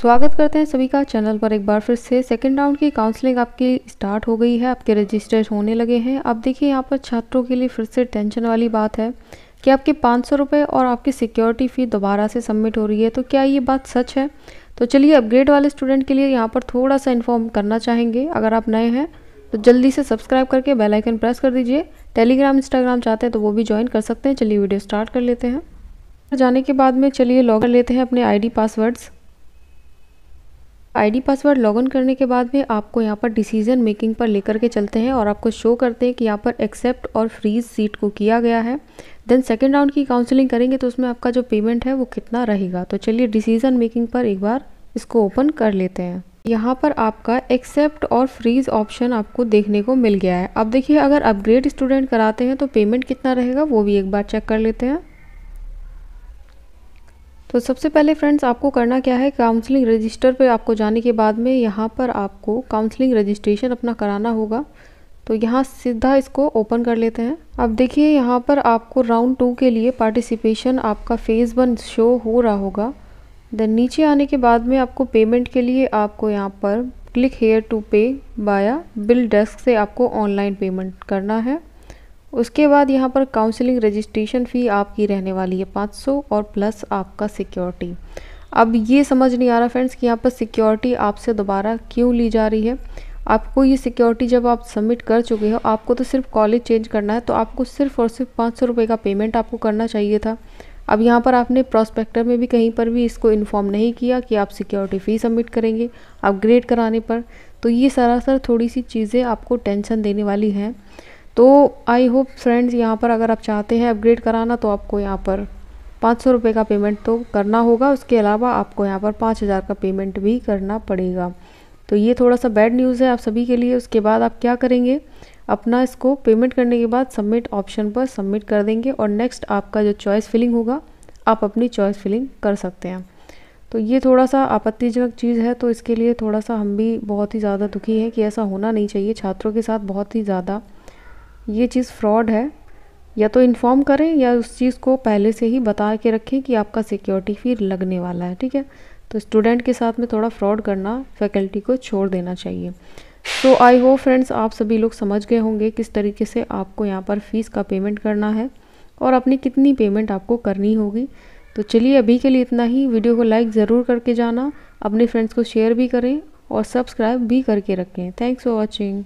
स्वागत करते हैं सभी का चैनल पर एक बार फिर से सेकेंड राउंड की काउंसलिंग आपकी स्टार्ट हो गई है आपके रजिस्टर होने लगे हैं अब देखिए यहाँ पर छात्रों के लिए फिर से टेंशन वाली बात है कि आपके पाँच सौ रुपये और आपकी सिक्योरिटी फ़ी दोबारा से सबमिट हो रही है तो क्या ये बात सच है तो चलिए अपग्रेड वाले स्टूडेंट के लिए यहाँ पर थोड़ा सा इन्फॉर्म करना चाहेंगे अगर आप नए हैं तो जल्दी से सब्सक्राइब करके बेल आइकन प्रेस कर दीजिए टेलीग्राम इंस्टाग्राम चाहते हैं तो वो भी ज्वाइन कर सकते हैं चलिए वीडियो स्टार्ट कर लेते हैं जाने के बाद में चलिए लॉग कर लेते हैं अपने ID passwords ID password login करने के बाद में आपको यहाँ पर डिसीजन मेकिंग पर लेकर के चलते हैं और आपको शो करते हैं कि यहाँ पर एक्सेप्ट और फ्रीज सीट को किया गया है देन सेकेंड राउंड की काउंसलिंग करेंगे तो उसमें आपका जो पेमेंट है वो कितना रहेगा तो चलिए डिसीजन मेकिंग पर एक बार इसको ओपन कर लेते हैं यहाँ पर आपका एक्सेप्ट और फ्रीज ऑप्शन आपको देखने को मिल गया है अब देखिए अगर अपग्रेड स्टूडेंट कराते हैं तो पेमेंट कितना रहेगा वो भी एक बार चेक कर लेते हैं तो सबसे पहले फ्रेंड्स आपको करना क्या है काउंसलिंग रजिस्टर पे आपको जाने के बाद में यहाँ पर आपको काउंसलिंग रजिस्ट्रेशन अपना कराना होगा तो यहाँ सीधा इसको ओपन कर लेते हैं अब देखिए यहाँ पर आपको राउंड टू के लिए पार्टिसिपेशन आपका फेज़ वन शो हो रहा होगा देन नीचे आने के बाद में आपको पेमेंट के लिए आपको यहाँ पर क्लिक हेयर टू पे बाया बिल डेस्क से आपको ऑनलाइन पेमेंट करना है उसके बाद यहाँ पर काउंसलिंग रजिस्ट्रेशन फ़ी आपकी रहने वाली है 500 और प्लस आपका सिक्योरिटी अब ये समझ नहीं आ रहा फ्रेंड्स कि यहाँ पर सिक्योरिटी आपसे दोबारा क्यों ली जा रही है आपको ये सिक्योरिटी जब आप सबमिट कर चुके हो आपको तो सिर्फ कॉलेज चेंज करना है तो आपको सिर्फ और सिर्फ पाँच सौ रुपये का पेमेंट आपको करना चाहिए था अब यहाँ पर आपने प्रोस्पेक्टर में भी कहीं पर भी इसको इन्फॉर्म नहीं किया कि आप सिक्योरिटी फ़ी सबमिट करेंगे अपग्रेड कराने पर तो ये सरासर थोड़ी सी चीज़ें आपको टेंशन देने वाली हैं तो आई होप फ्रेंड्स यहाँ पर अगर आप चाहते हैं अपग्रेड कराना तो आपको यहाँ पर पाँच सौ रुपये का पेमेंट तो करना होगा उसके अलावा आपको यहाँ पर पाँच हज़ार का पेमेंट भी करना पड़ेगा तो ये थोड़ा सा बैड न्यूज़ है आप सभी के लिए उसके बाद आप क्या करेंगे अपना इसको पेमेंट करने के बाद सबमिट ऑप्शन पर सबमिट कर देंगे और नेक्स्ट आपका जो चॉइस फिलिंग होगा आप अपनी चॉइस फिलिंग कर सकते हैं तो ये थोड़ा सा आपत्तिजनक चीज़ है तो इसके लिए थोड़ा सा हम भी बहुत ही ज़्यादा दुखी हैं कि ऐसा होना नहीं चाहिए छात्रों के साथ बहुत ही ज़्यादा ये चीज़ फ्रॉड है या तो इन्फॉर्म करें या उस चीज़ को पहले से ही बता के रखें कि आपका सिक्योरिटी फ़ी लगने वाला है ठीक है तो स्टूडेंट के साथ में थोड़ा फ्रॉड करना फैकल्टी को छोड़ देना चाहिए सो आई होप फ्रेंड्स आप सभी लोग समझ गए होंगे किस तरीके से आपको यहाँ पर फ़ीस का पेमेंट करना है और अपनी कितनी पेमेंट आपको करनी होगी तो चलिए अभी के लिए इतना ही वीडियो को लाइक ज़रूर करके जाना अपने फ्रेंड्स को शेयर भी करें और सब्सक्राइब भी करके रखें थैंक्स फॉर वॉचिंग